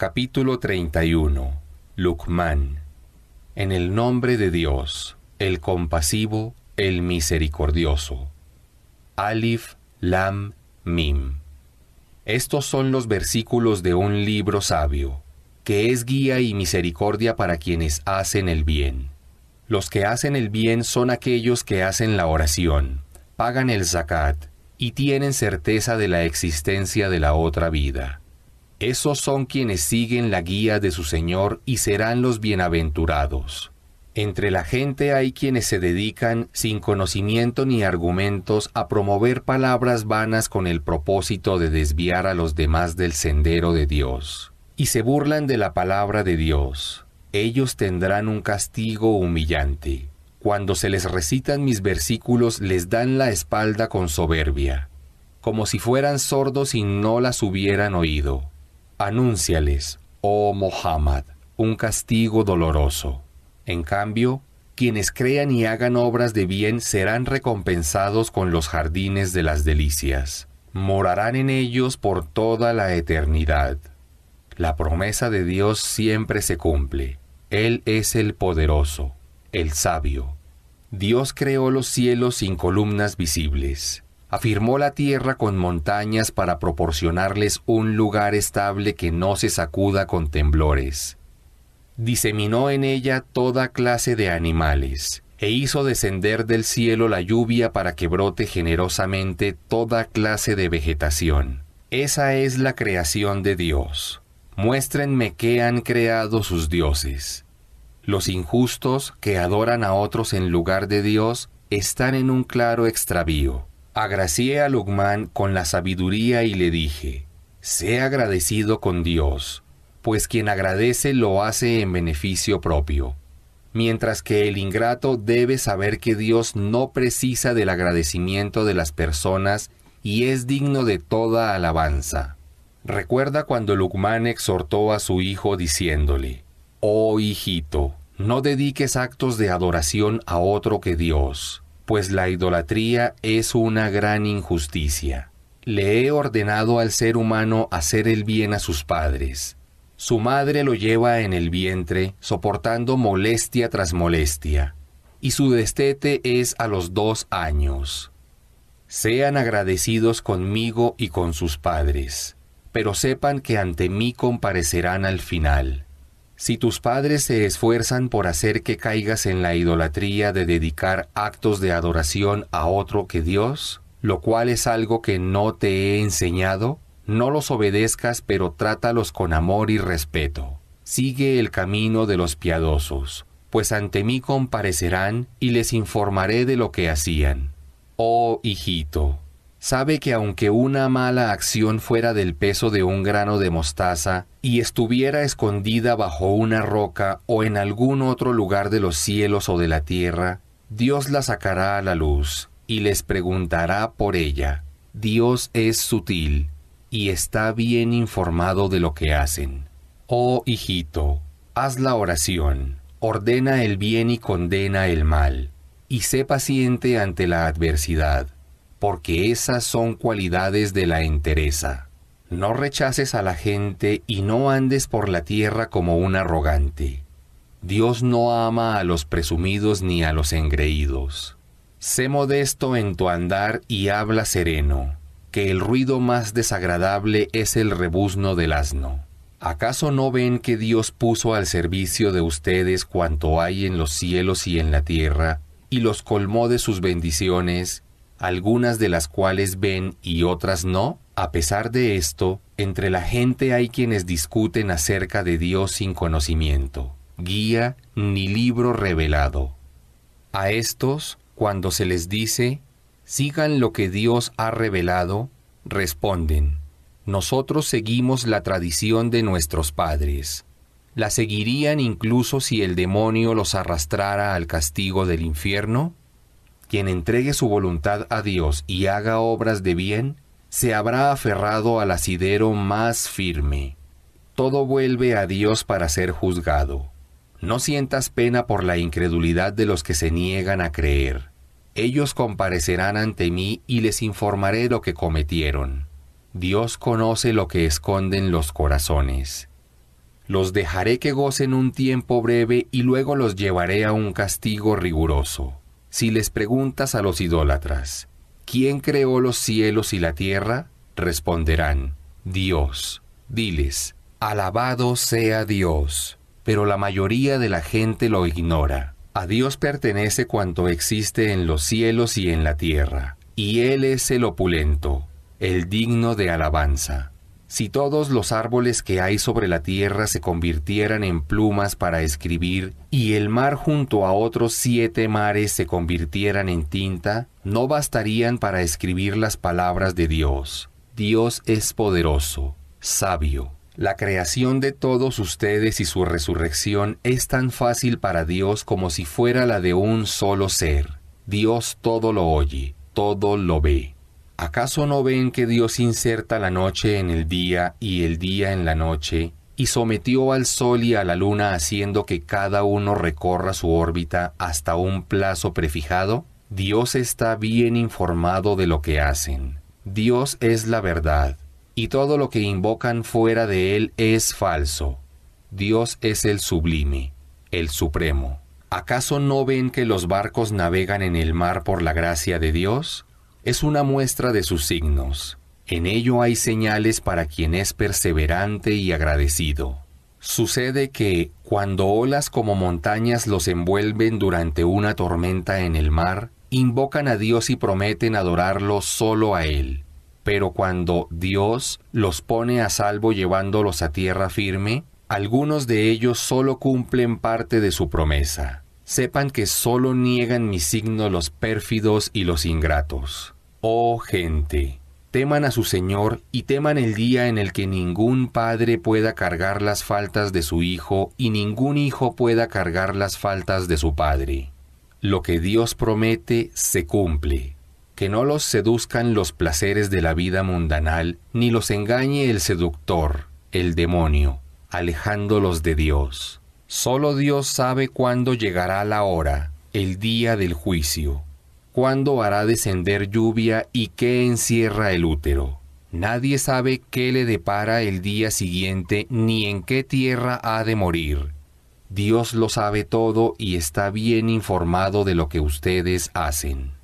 Capítulo 31. Lucmán. En el nombre de Dios, el compasivo, el misericordioso. Alif, Lam, Mim. Estos son los versículos de un libro sabio, que es guía y misericordia para quienes hacen el bien. Los que hacen el bien son aquellos que hacen la oración, pagan el zakat y tienen certeza de la existencia de la otra vida. Esos son quienes siguen la guía de su Señor y serán los bienaventurados. Entre la gente hay quienes se dedican, sin conocimiento ni argumentos, a promover palabras vanas con el propósito de desviar a los demás del sendero de Dios. Y se burlan de la palabra de Dios. Ellos tendrán un castigo humillante. Cuando se les recitan mis versículos les dan la espalda con soberbia, como si fueran sordos y no las hubieran oído Anúnciales, oh Mohammed, un castigo doloroso. En cambio, quienes crean y hagan obras de bien serán recompensados con los jardines de las delicias. Morarán en ellos por toda la eternidad. La promesa de Dios siempre se cumple. Él es el poderoso, el sabio. Dios creó los cielos sin columnas visibles afirmó la tierra con montañas para proporcionarles un lugar estable que no se sacuda con temblores. Diseminó en ella toda clase de animales, e hizo descender del cielo la lluvia para que brote generosamente toda clase de vegetación. Esa es la creación de Dios. Muéstrenme qué han creado sus dioses. Los injustos que adoran a otros en lugar de Dios están en un claro extravío Agracié a Lucmán con la sabiduría y le dije, Sé agradecido con Dios, pues quien agradece lo hace en beneficio propio, mientras que el ingrato debe saber que Dios no precisa del agradecimiento de las personas y es digno de toda alabanza. Recuerda cuando Lucmán exhortó a su hijo diciéndole, Oh hijito, no dediques actos de adoración a otro que Dios pues la idolatría es una gran injusticia. Le he ordenado al ser humano hacer el bien a sus padres. Su madre lo lleva en el vientre, soportando molestia tras molestia, y su destete es a los dos años. Sean agradecidos conmigo y con sus padres, pero sepan que ante mí comparecerán al final. Si tus padres se esfuerzan por hacer que caigas en la idolatría de dedicar actos de adoración a otro que Dios, lo cual es algo que no te he enseñado, no los obedezcas, pero trátalos con amor y respeto. Sigue el camino de los piadosos, pues ante mí comparecerán y les informaré de lo que hacían. Oh hijito, sabe que aunque una mala acción fuera del peso de un grano de mostaza y estuviera escondida bajo una roca o en algún otro lugar de los cielos o de la tierra, Dios la sacará a la luz y les preguntará por ella. Dios es sutil y está bien informado de lo que hacen. Oh hijito, haz la oración, ordena el bien y condena el mal, y sé paciente ante la adversidad porque esas son cualidades de la entereza. No rechaces a la gente y no andes por la tierra como un arrogante. Dios no ama a los presumidos ni a los engreídos. Sé modesto en tu andar y habla sereno, que el ruido más desagradable es el rebuzno del asno. ¿Acaso no ven que Dios puso al servicio de ustedes cuanto hay en los cielos y en la tierra, y los colmó de sus bendiciones, algunas de las cuales ven y otras no? A pesar de esto, entre la gente hay quienes discuten acerca de Dios sin conocimiento, guía ni libro revelado. A estos, cuando se les dice, sigan lo que Dios ha revelado, responden, nosotros seguimos la tradición de nuestros padres. La seguirían incluso si el demonio los arrastrara al castigo del infierno? Quien entregue su voluntad a Dios y haga obras de bien, se habrá aferrado al asidero más firme. Todo vuelve a Dios para ser juzgado. No sientas pena por la incredulidad de los que se niegan a creer. Ellos comparecerán ante mí y les informaré lo que cometieron. Dios conoce lo que esconden los corazones. Los dejaré que gocen un tiempo breve y luego los llevaré a un castigo riguroso. Si les preguntas a los idólatras, ¿quién creó los cielos y la tierra? Responderán, Dios. Diles, alabado sea Dios. Pero la mayoría de la gente lo ignora. A Dios pertenece cuanto existe en los cielos y en la tierra, y Él es el opulento, el digno de alabanza. Si todos los árboles que hay sobre la tierra se convirtieran en plumas para escribir, y el mar junto a otros siete mares se convirtieran en tinta, no bastarían para escribir las palabras de Dios. Dios es poderoso, sabio. La creación de todos ustedes y su resurrección es tan fácil para Dios como si fuera la de un solo ser. Dios todo lo oye, todo lo ve. ¿Acaso no ven que Dios inserta la noche en el día y el día en la noche, y sometió al sol y a la luna haciendo que cada uno recorra su órbita hasta un plazo prefijado? Dios está bien informado de lo que hacen. Dios es la verdad, y todo lo que invocan fuera de Él es falso. Dios es el sublime, el supremo. ¿Acaso no ven que los barcos navegan en el mar por la gracia de Dios? es una muestra de sus signos. En ello hay señales para quien es perseverante y agradecido. Sucede que, cuando olas como montañas los envuelven durante una tormenta en el mar, invocan a Dios y prometen adorarlo solo a Él. Pero cuando Dios los pone a salvo llevándolos a tierra firme, algunos de ellos solo cumplen parte de su promesa. Sepan que solo niegan mi signo los pérfidos y los ingratos. Oh gente, teman a su Señor y teman el día en el que ningún padre pueda cargar las faltas de su hijo y ningún hijo pueda cargar las faltas de su padre. Lo que Dios promete se cumple. Que no los seduzcan los placeres de la vida mundanal, ni los engañe el seductor, el demonio, alejándolos de Dios. Sólo Dios sabe cuándo llegará la hora, el día del juicio, cuándo hará descender lluvia y qué encierra el útero. Nadie sabe qué le depara el día siguiente ni en qué tierra ha de morir. Dios lo sabe todo y está bien informado de lo que ustedes hacen.